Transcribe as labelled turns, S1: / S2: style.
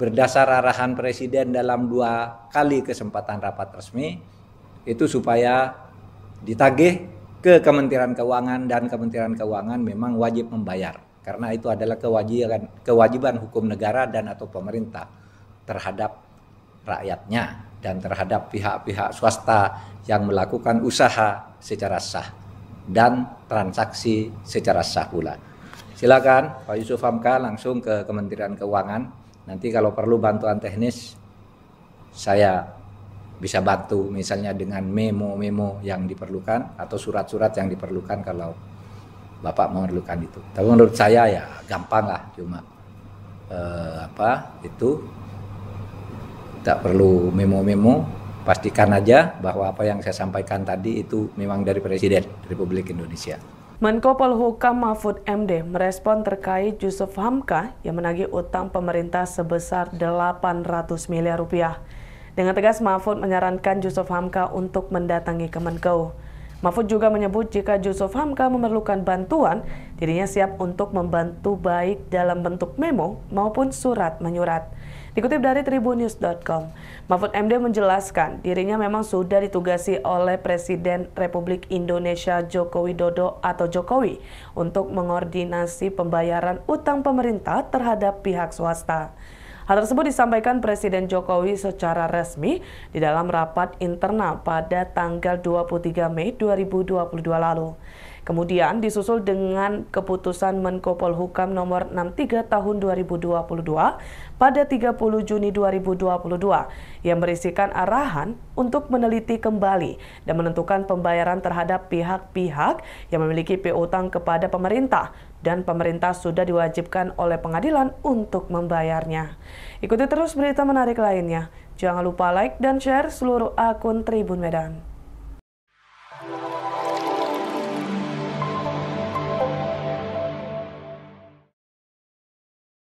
S1: berdasar arahan Presiden dalam dua kali kesempatan rapat resmi itu supaya ditagih ke Kementerian Keuangan dan Kementerian Keuangan memang wajib membayar karena itu adalah kewajiban kewajiban hukum negara dan atau pemerintah terhadap rakyatnya dan terhadap pihak-pihak swasta yang melakukan usaha secara sah dan transaksi secara sah pula. Silakan Pak Yusuf Hamka langsung ke Kementerian Keuangan. Nanti kalau perlu bantuan teknis saya bisa bantu misalnya dengan memo-memo yang diperlukan atau surat-surat yang diperlukan kalau Bapak memerlukan itu. Tapi menurut saya ya gampang lah cuma eh, apa itu tak perlu memo-memo pastikan aja bahwa apa yang saya sampaikan tadi itu memang dari Presiden Republik Indonesia.
S2: Menko Polhukam Mahfud MD merespon terkait Yusuf Hamka yang menagih utang pemerintah sebesar 800 miliar rupiah. Dengan tegas Mahfud menyarankan Yusuf Hamka untuk mendatangi Kemenko. Mahfud juga menyebut jika Yusuf Hamka memerlukan bantuan, dirinya siap untuk membantu baik dalam bentuk memo maupun surat menyurat. Dikutip dari tribunnews.com, Mahfud MD menjelaskan dirinya memang sudah ditugasi oleh Presiden Republik Indonesia Joko Widodo atau Jokowi untuk mengordinasi pembayaran utang pemerintah terhadap pihak swasta. Hal tersebut disampaikan Presiden Jokowi secara resmi di dalam rapat internal pada tanggal 23 Mei 2022 lalu. Kemudian disusul dengan keputusan Menko Polhukam nomor 63 tahun 2022 pada 30 Juni 2022 yang berisikan arahan untuk meneliti kembali dan menentukan pembayaran terhadap pihak-pihak yang memiliki piutang kepada pemerintah dan pemerintah sudah diwajibkan oleh pengadilan untuk membayarnya. Ikuti terus berita menarik lainnya. Jangan lupa like dan share seluruh akun Tribun Medan.